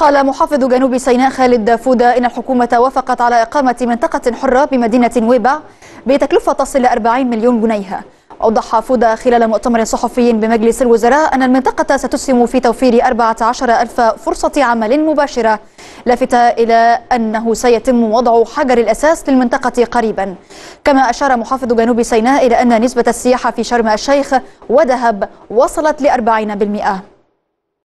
قال محافظ جنوب سيناء خالد فودة إن الحكومة وافقت على إقامة منطقة حرة بمدينة ويبا بتكلفة تصل 40 مليون جنيه أوضح فودة خلال مؤتمر صحفي بمجلس الوزراء أن المنطقة ستسهم في توفير 14 ألف فرصة عمل مباشرة لافت إلى أنه سيتم وضع حجر الأساس للمنطقة قريبا كما أشار محافظ جنوب سيناء إلى أن نسبة السياحة في شرم الشيخ ودهب وصلت ل 40%